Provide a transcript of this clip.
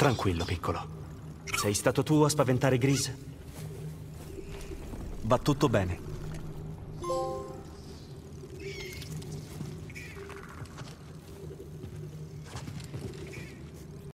Tranquillo, piccolo. Sei stato tu a spaventare Gris? Va tutto bene.